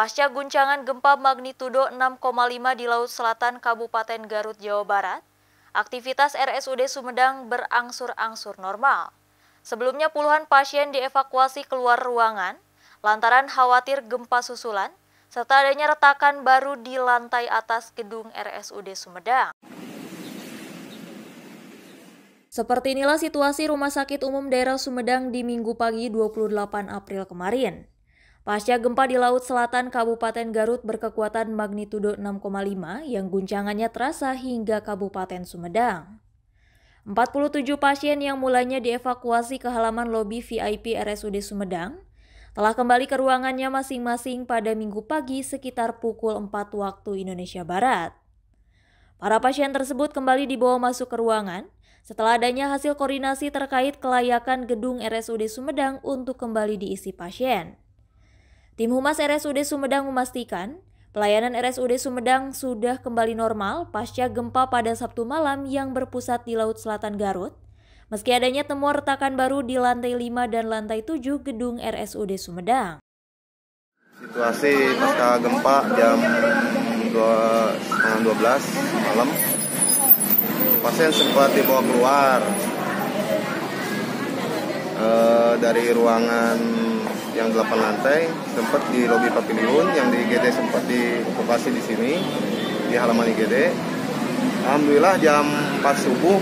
Pasca guncangan gempa magnitudo 6,5 di Laut Selatan Kabupaten Garut, Jawa Barat, aktivitas RSUD Sumedang berangsur-angsur normal. Sebelumnya puluhan pasien dievakuasi keluar ruangan lantaran khawatir gempa susulan serta adanya retakan baru di lantai atas gedung RSUD Sumedang. Seperti inilah situasi Rumah Sakit Umum Daerah Sumedang di Minggu pagi 28 April kemarin. Pasca gempa di Laut Selatan Kabupaten Garut berkekuatan magnitudo 6,5 yang guncangannya terasa hingga Kabupaten Sumedang. 47 pasien yang mulanya dievakuasi ke halaman lobi VIP RSUD Sumedang telah kembali ke ruangannya masing-masing pada minggu pagi sekitar pukul 4 waktu Indonesia Barat. Para pasien tersebut kembali dibawa masuk ke ruangan setelah adanya hasil koordinasi terkait kelayakan gedung RSUD Sumedang untuk kembali diisi pasien. Tim Humas RSUD Sumedang memastikan pelayanan RSUD Sumedang sudah kembali normal pasca gempa pada Sabtu malam yang berpusat di Laut Selatan Garut, meski adanya temuan retakan baru di lantai 5 dan lantai 7 gedung RSUD Sumedang. Situasi pasca gempa jam 2, 12 malam, pasien sempat dibawa keluar e, dari ruangan yang 8 lantai sempat di lobi pavilion yang di IGD sempat di lokasi di sini di halaman IGD Alhamdulillah jam 4 subuh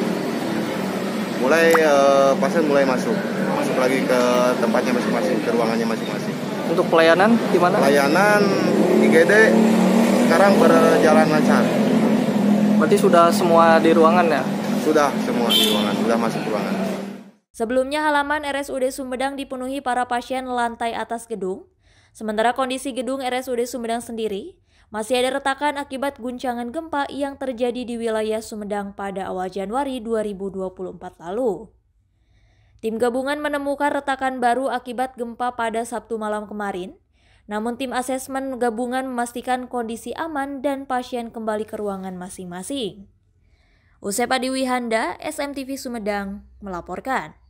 mulai uh, pasien mulai masuk masuk lagi ke tempatnya masing-masing ke ruangannya masing-masing untuk pelayanan gimana pelayanan IGD sekarang berjalan lancar berarti sudah semua di ruangan ya sudah semua di ruangan sudah masuk ruangan Sebelumnya halaman RSUD Sumedang dipenuhi para pasien lantai atas gedung, sementara kondisi gedung RSUD Sumedang sendiri masih ada retakan akibat guncangan gempa yang terjadi di wilayah Sumedang pada awal Januari 2024 lalu. Tim gabungan menemukan retakan baru akibat gempa pada Sabtu malam kemarin, namun tim asesmen gabungan memastikan kondisi aman dan pasien kembali ke ruangan masing-masing. Usep Adi Wihanda, SMTV Sumedang, melaporkan.